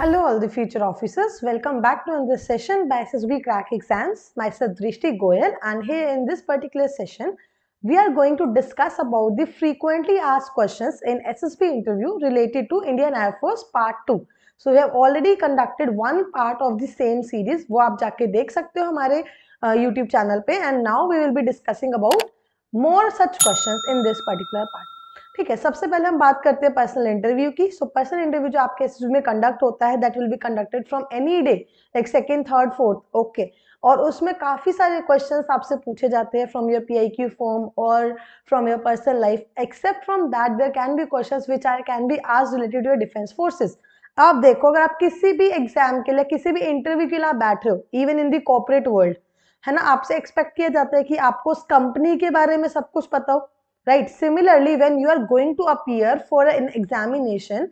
Hello all the future officers, welcome back to another session by SSB Crack Exams. Myself Drishti Goyal and here in this particular session, we are going to discuss about the frequently asked questions in SSB interview related to Indian Air Force Part 2. So we have already conducted one part of the same series, वो आप जाके देख सकते हो हमारे uh, YouTube channel पे and now we will be discussing about more such questions in this particular part. ठीक है सबसे पहले हम बात करते हैं पर्सनल इंटरव्यू की सो पर्सनल इंटरव्यू जो आपके इंस्टीट्यूट में कंडक्ट होता है that will be conducted from any day like second third fourth okay और उसमें काफ़ी सारे क्वेश्चंस आपसे पूछे जाते हैं फ्रॉम योर पीआईक्यू फॉर्म और from your personal life except from that there can be question which are can be आज रिलेटेड टू डिफेंस फोर्सेज आप देखो अगर आप किसी भी एग्जाम के लिए किसी भी इंटरव्यू के लिए आप बैठ रहे हो even in the corporate world है ना आपसे एक्सपेक्ट किया जाता है कि आपको उस कंपनी के बारे में सब कुछ पता हो right similarly when you are going to appear for an examination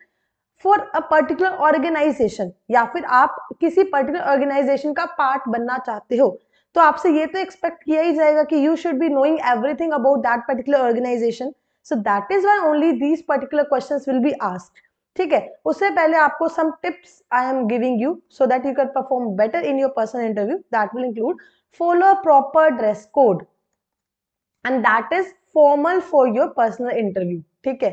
for a particular organisation या फिर आप किसी पर्टिकुलर ऑर्गेनाइजेशन का पार्ट बनना चाहते हो तो आपसे ये तो एक्सपेक्ट किया ही जाएगा कि you should be knowing everything about that particular organisation so that is why only these particular question will be asked ठीक है उससे पहले आपको some tips I am giving you so that you can perform better in your personal interview that will include follow a proper dress code and that is formal for your personal interview ठीक है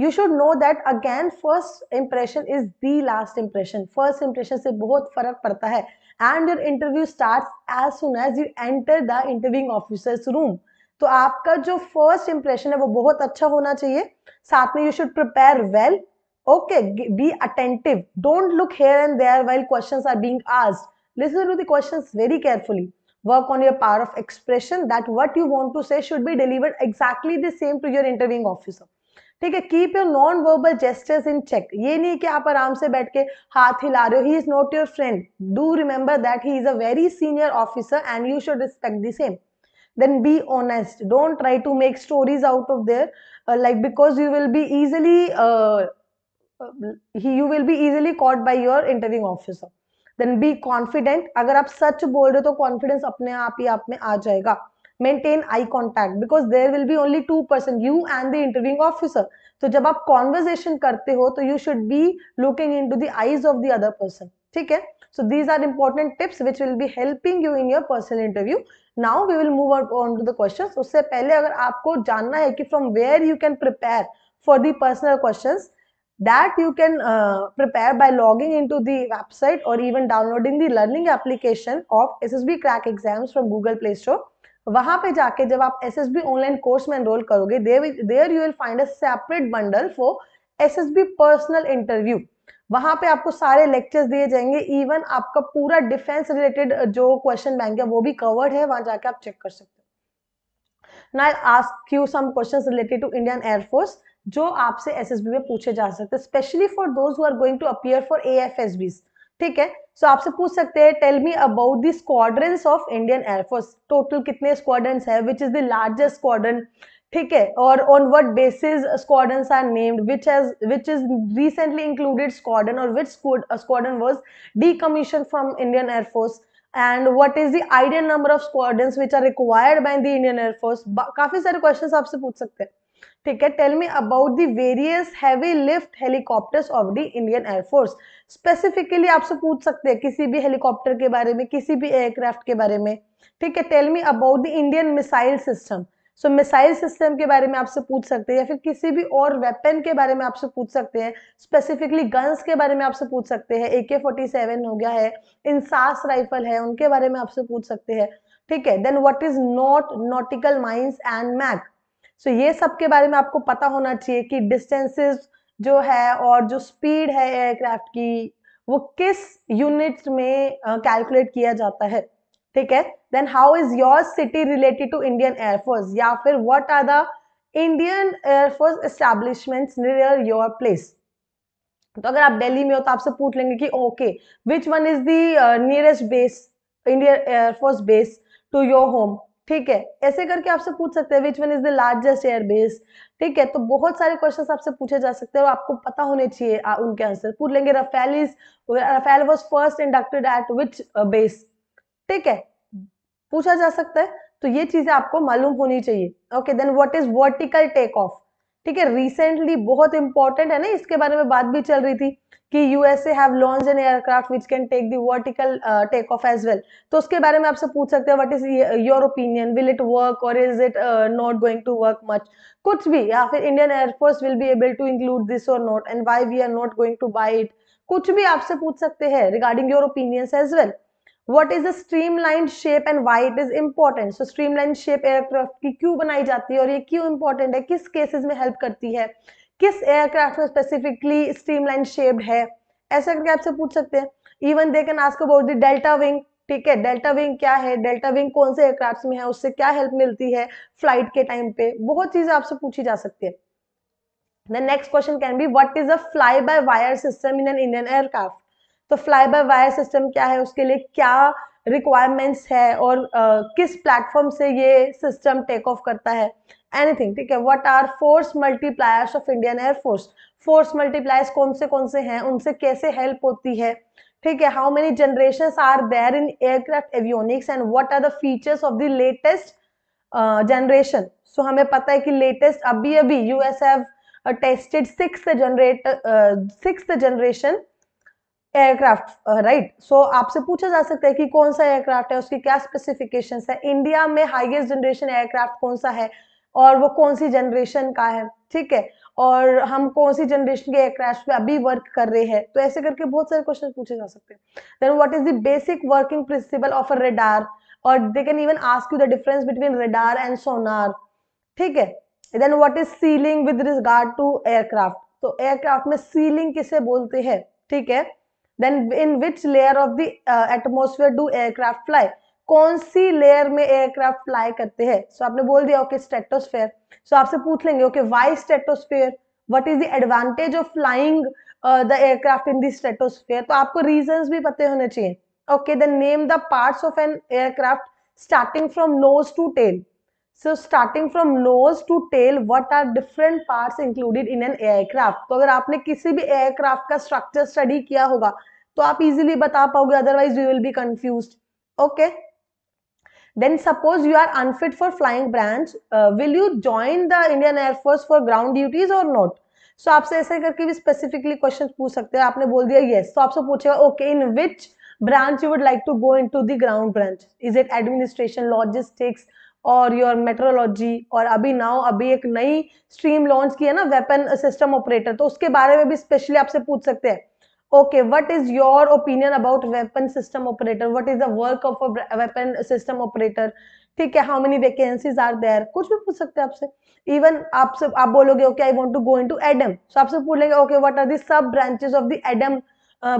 you should know that again first impression is the last impression first impression से बहुत फर्क पड़ता है and your interview start as soon as you enter the interviewing officers room तो आपका जो फर्स्ट इंप्रेशन है वो बहुत अच्छा होना चाहिए साथ में you should prepare well okay be attentive don't look here and there well question are being asked listen to the question very carefully work on your power of expression that what you want to say should be delivered exactly the same to your interviewing officer ठीक है keep your non verbal gestures in check ये नहीं कि आप आराम से बैठ के हाथ हिला रहे हो he is not your friend do remember that he is a very senior officer and you should then be honest don't try to make stories out of there uh, like because you will be easily uh, uh you will be easily caught by your interviewing officer then be confident अगर आप सच बोल रहे हो तो confidence अपने आप ही आप में आ जाएगा maintain eye contact because there will be only two person you and the interviewing officer तो जब आप कॉन्वर्जेशन करते हो तो you should be looking into the eyes of the other person ठीक है so these are important tips which will be helping you in your personal interview now we will move out on to the question उससे पहले अगर आपको जानना है कि from where you can prepare for the personal question that you can uh, prepare by logging into the website or even downloading the learning application of SSB crack exams from Google Play Store. वहां पे जाके जब आप S S B online course में enrol करोगे there you will find a separate bundle for S S B personal interview वहां पे आपको सारे लेक्चर्स दिए जाएंगे इवन आपका पूरा डिफेंस रिलेटेड जो क्वेश्चन बैंक है वो भी कवर्ड है वहां जाके आप चेक कर सकते हो नाई ask you some questions related to Indian Air Force जो आपसे एसएसबी में पूछे जा सकते हैं specially for those who are going to appear for A F S Bs ठीक है सो so, आपसे पूछ सकते हैं tell me about the squadron of Indian Air Force total कितने स्क्वाड्रन है which is the largest squadron ठीक है और on what basis squadrons are named which has which is recently included squadron और which squadron decommission from Indian Air Force and what is the ideal number of squadrons which are required by the Indian Air Force काफी सारे क्वेश्चन आपसे पूछ सकते हैं ठीक है tell me about the various heavy lift helicopters of the Indian Air Force specifically आपसे पूछ सकते हैं किसी भी हेलीकॉप्टर के बारे में किसी भी एयरक्राफ्ट के बारे में ठीक है tell me about the Indian missile system so missile system के बारे में आपसे पूछ सकते हैं या फिर किसी भी और वेपन के बारे में आपसे पूछ सकते हैं स्पेसिफिकली गन्स के बारे में आपसे पूछ सकते हैं ए के फोर्टी सेवन हो गया है इंसास राइफल है उनके बारे में आपसे पूछ सकते हैं ठीक है then what is not nautical mines and Mach so so, ये सब के बारे में आपको पता होना चाहिए कि डिस्टेंसेस जो है और जो स्पीड है एयरक्राफ्ट की वो किस यूनिट में कैलकुलेट uh, किया जाता है ठीक है then how is your city related to Indian Air Force या फिर what are the Indian Air Force establishment near your place तो अगर आप दिल्ली में हो तो आपसे पूछ लेंगे कि okay which one is the nearest base Indian Air Force base to your home ठीक है ऐसे करके आपसे पूछ सकते हैं which one is the largest airbase ठीक है तो बहुत सारे क्वेश्चन आपसे पूछे जा सकते हैं और आपको पता होने चाहिए उनके आंसर पूछ लेंगे Rafale is Rafale was first inducted at which base ठीक है पूछा जा सकता है तो ये चीजें आपको मालूम होनी चाहिए okay then what is vertical take off ठीक है रिसेंटली बहुत इंपॉर्टेंट है ना इसके बारे में बात भी चल रही थी कि USA have launch an aircraft which can take the vertical take off as well तो उसके बारे में आपसे पूछ सकते हैं what is your opinion will it work और is it not going to work much कुछ भी या फिर Indian Air Force will be able to include this और not and why we are not going to buy it कुछ भी आपसे पूछ सकते हैं regarding your opinions as well what is the streamline shape and why it is important so streamline shape aircraft की क्यों बनाई जाती है और ये क्यों इंपॉर्टेंट है किस केसेस में हेल्प करती है किस एयरक्राफ्ट में स्पेसिफिकली स्ट्रीम लाइन शेप्ड है ऐसा करके आपसे पूछ सकते हैं even they can ask about the delta wing ठीक है डेल्टा विंग क्या है डेल्टा विंग कौन से एयरक्राफ्ट में है उससे क्या हेल्प मिलती है फ्लाइट के टाइम पे बहुत चीजें आपसे पूछी जा सकती है next question can be what is a fly by wire system in an Indian aircraft तो फ्लाई बाय वायर सिस्टम क्या है उसके लिए क्या रिक्वायरमेंट्स है और uh, किस प्लेटफॉर्म से ये सिस्टम टेक ऑफ करता है एनीथिंग ठीक है what are force multipliers of Indian Air Force force multipliers कौन से कौन से हैं उनसे कैसे हेल्प होती है ठीक है how many generation are there in aircraft avionics and what are the features of the latest generation so हमें पता है कि लेटेस्ट अभी अभी USF tested six generate six generation aircraft right so आपसे पूछा जा सकता है कि कौन सा एयरक्राफ्ट है उसकी क्या स्पेसिफिकेशन है इंडिया में हाइएस्ट जनरेशन एयरक्राफ्ट कौन सा है और वो कौन सी जनरेशन का है ठीक है और हम कौन सी जनरेशन के एयरक्राफ्ट पे अभी वर्क कर रहे हैं तो ऐसे करके बहुत सारे क्वेश्चन पूछे जा सकते हैं then what is the basic working principle of a radar और they can even ask you the difference between radar and sonar ठीक है then what is ceiling with regard to aircraft तो एयरक्राफ्ट में ceiling किसे बोलते हैं ठीक है then in which layer of the atmosphere do aircraft fly कौन सी लेयर में एयरक्राफ्ट फ्लाई करते हैं सो so, आपने बोल दिया ओके स्टेटोस्फेयर सो आपसे पूछ लेंगे okay why stratosphere what is the advantage of flying the aircraft in the stratosphere तो आपको रीजन भी पते होने चाहिए okay then name the part of an aircraft starting from nose to tail so starting from nose to tail what are different part included in an aircraft तो अगर आपने किसी भी एयरक्राफ्ट का स्ट्रक्चर स्टडी किया होगा तो आप इजीली बता पाओगे otherwise you will be confuse okay then suppose you are unfit for flying branch will you join the Indian Air Force for ground duties और नॉट सो आपसे ऐसे करके भी स्पेसिफिकली क्वेश्चन पूछ सकते हैं आपने बोल दिया येस तो आपसे पूछेगा okay in which branch you would like to go into the ground branch is it administration logistics और योर मेट्रोलॉजी और अभी नाउ अभी एक नई स्ट्रीम लॉन्च की है ना वेपन सिस्टम ऑपरेटर तो उसके बारे में भी स्पेशली आपसे पूछ सकते हैं okay what is your opinion about weapon system operator what is the work of weapon system operator ठीक है how many vacancies are there कुछ भी पूछ सकते हैं आपसे इवन आप सब आप बोलोगे okay I want to go into Adm so आपसे बोलेंगे okay what are the sub branches of the Adm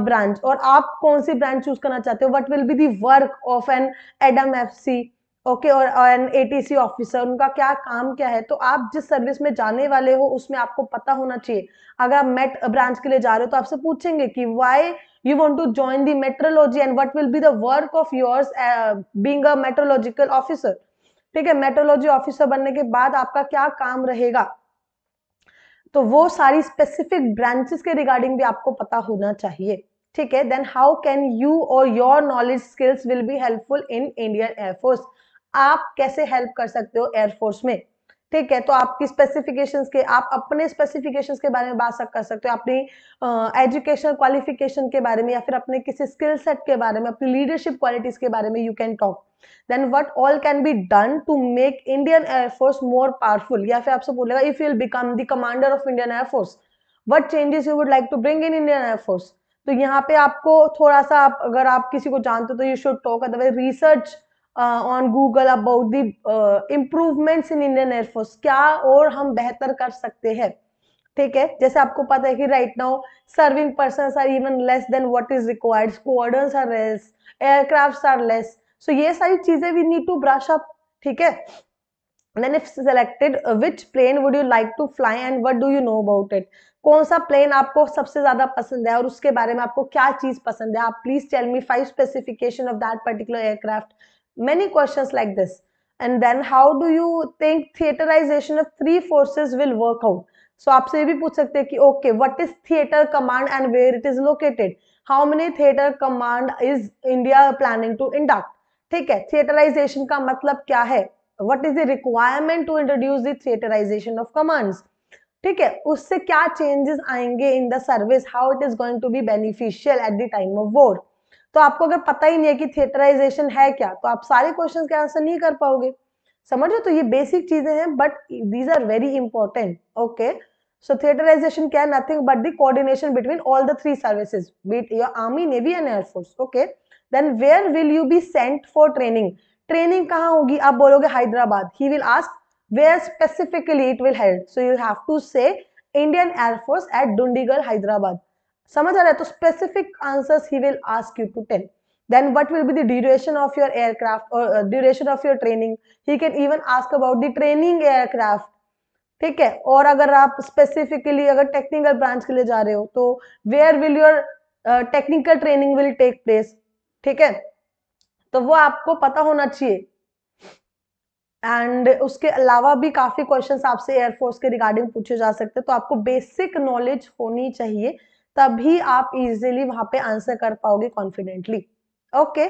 branch और आप कौन सी ब्रांच चूज करना चाहते हो what will be the work of an Adm FC okay और एन एटीसी ऑफिसर उनका क्या काम क्या है तो आप जिस सर्विस में जाने वाले हो उसमें आपको पता होना चाहिए अगर आप मेट ब्रांच के लिए जा रहे हो तो आपसे पूछेंगे कि why you want to join the metrology and what will be the work of yours being a metrological officer ठीक है मेट्रोलॉजी ऑफिसर बनने के बाद आपका क्या काम रहेगा तो वो सारी स्पेसिफिक ब्रांचेस के रिगार्डिंग भी आपको पता होना चाहिए ठीक है देन हाउ कैन यू और your knowledge skills will be helpful in Indian Air Force आप कैसे हेल्प कर सकते हो एयरफोर्स में ठीक है तो आपकी स्पेसिफिकेशंस के आप अपने स्पेसिफिकेशंस के बारे में बात कर सकते हो अपनी एजुकेशनल क्वालिफिकेशन के बारे में या फिर अपने किसी स्किल सेट के बारे में अपनी लीडरशिप क्वालिटीज के बारे में you can talk then what all can be done to make Indian air force more powerful या फिर आपसे बोलेगा if you'll become the commander of Indian air force what changes you would like to bring in Indian air force तो यहाँ पे आपको थोड़ा सा आप अगर आप किसी को जानते हो तो you should talk otherwise research uh, on Google about the uh, improvements in Indian Air Force क्या और हम बेहतर कर सकते हैं ठीक है जैसे आपको पता है कि right now serving person are even less than what is required squadrons are less aircraft are less so ये सारी चीजें we need to brush up ठीक है then if selected uh, which plane would you like to fly and what do you know about it कौन सा plane आपको सबसे ज्यादा पसंद है और उसके बारे में आपको क्या चीज पसंद है आप please tell me five specification of that particular aircraft many questions like this and then how do you think theaterization of three forces will work out so आपसे भी पूछ सकते हैं कि okay what is theatre command and where it is located how many theatre command is India planning to induct ठीक है theatrisation का मतलब क्या है what is the requirement to introduce the theatrisation of commands ठीक है उससे क्या चेंजेस आएंगे in the service how it is going to be beneficial at the time of war तो आपको अगर पता ही नहीं है कि थिएटराइजेशन है क्या तो आप सारे क्वेश्चन के आंसर नहीं कर पाओगे समझो तो ये बेसिक चीजें हैं but these are very important okay so theatrisation क्या nothing but the coordination between all the three services be it your army navy and air force okay then where will you be sent for training training कहाँ होगी आप बोलोगे Hyderabad he will ask where specifically it will help so you have to say Indian air force at Dundigarh Hyderabad समझ आ रहा है तो specific answers he will ask you to tell then what will be the duration of your aircraft or uh, duration of your training he can even ask about the training ठीक है और अगर आप स्पेसिफिकली अगर technical branch के लिए जा रहे हो तो where will your technical training will take place ठीक है तो वो आपको पता होना चाहिए एंड उसके अलावा भी काफी क्वेश्चंस आपसे एयरफोर्स के रिगार्डिंग पूछे जा सकते हैं तो आपको बेसिक नॉलेज होनी चाहिए तभी आप इजिली वहां पे आंसर कर पाओगे कॉन्फिडेंटली ओके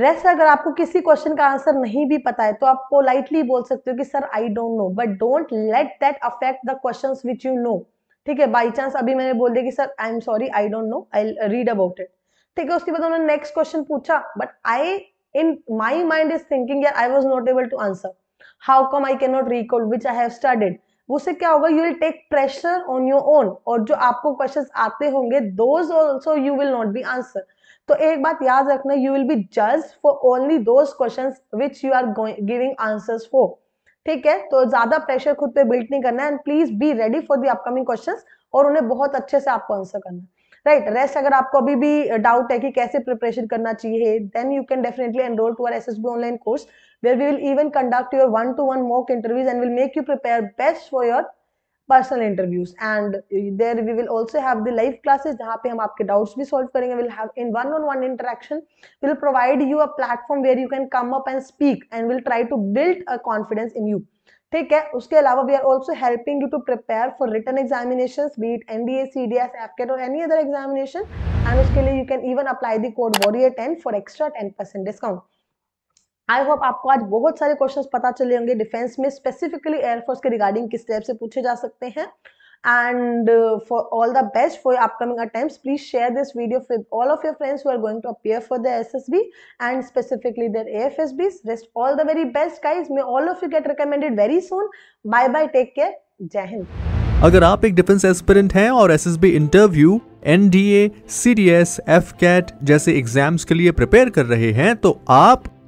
रेस्ट अगर आपको किसी क्वेश्चन का आंसर नहीं भी पता है तो आप पोलाइटली बोल सकते हो कि sir I don't know but don't let that affect the question which you know ठीक है बाई चांस अभी मैंने बोल दिया कि sir I am sorry I don't know I read about it ठीक है उसके बाद उन्होंने नेक्स्ट क्वेश्चन पूछा but I in my mind is thinking I was not able to answer how come I can not recall which I have studied उससे क्या होगा you will take pressure on your own और जो आपको question आते होंगे those also you will not be answer तो एक बात याद रखना यू विल बी जज for only those question which you are giving answers for ठीक है तो ज्यादा प्रेशर खुद पे बिल्ट नहीं करना है and please be ready for the upcoming question और उन्हें बहुत अच्छे से आपको आंसर करना राइट right, रेस्ट अगर आपको अभी भी डाउट है कि कैसे प्रिपरेशन करना चाहिए then you can definitely enrol to R S S B online course where we will even conduct your one-to-one mock interviews and will make you prepare best for your personal interviews. And uh, there we will also have the live classes where we will doubts be solved. We will have in one-on-one interaction, we will provide you a platform where you can come up and speak and we will try to build a confidence in you. Okay, uske alawa, we are also helping you to prepare for written examinations, be it NDA, CDS, FCAT or any other examination. And uske liye, you can even apply the code WARRIOR10 for extra 10% discount. I hope आपको आज बहुत सारे question पता चले होंगे defence में specifically air force के regarding किस टाइप से पूछे जा सकते हैं and for all the best for upcoming attempt please share this video with all of your friends are going to appear for the SSB and specifically there A F S B rest all the very best guys may all of you get recommended very soon bye bye take care Jai Hind अगर आप एक defence aspirant हैं और SSB interview NDA CDS AFCAT जैसे exams के लिए prepare कर रहे हैं तो आप